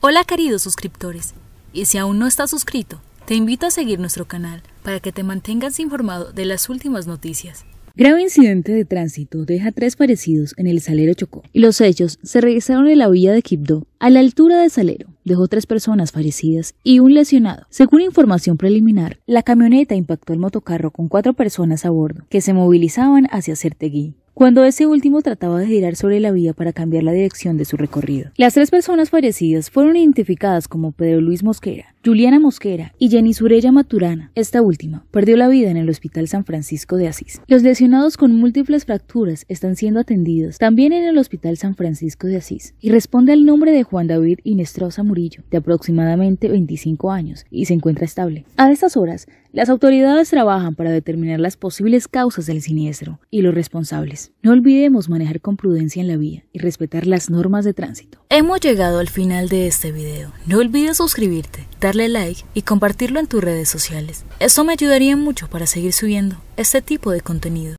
Hola queridos suscriptores, y si aún no estás suscrito, te invito a seguir nuestro canal para que te mantengas informado de las últimas noticias. Grave incidente de tránsito deja tres parecidos en el Salero Chocó y los hechos se regresaron en la villa de Quibdó, a la altura de Salero. Dejó tres personas fallecidas y un lesionado. Según información preliminar, la camioneta impactó el motocarro con cuatro personas a bordo que se movilizaban hacia Certeguí cuando ese último trataba de girar sobre la vía para cambiar la dirección de su recorrido. Las tres personas fallecidas fueron identificadas como Pedro Luis Mosquera, Juliana Mosquera y Jenny Surella Maturana. Esta última perdió la vida en el Hospital San Francisco de Asís. Los lesionados con múltiples fracturas están siendo atendidos también en el Hospital San Francisco de Asís y responde al nombre de Juan David Inestrosa Murillo, de aproximadamente 25 años, y se encuentra estable. A estas horas, las autoridades trabajan para determinar las posibles causas del siniestro y los responsables. No olvidemos manejar con prudencia en la vía y respetar las normas de tránsito. Hemos llegado al final de este video. No olvides suscribirte, darle like y compartirlo en tus redes sociales. Eso me ayudaría mucho para seguir subiendo este tipo de contenido.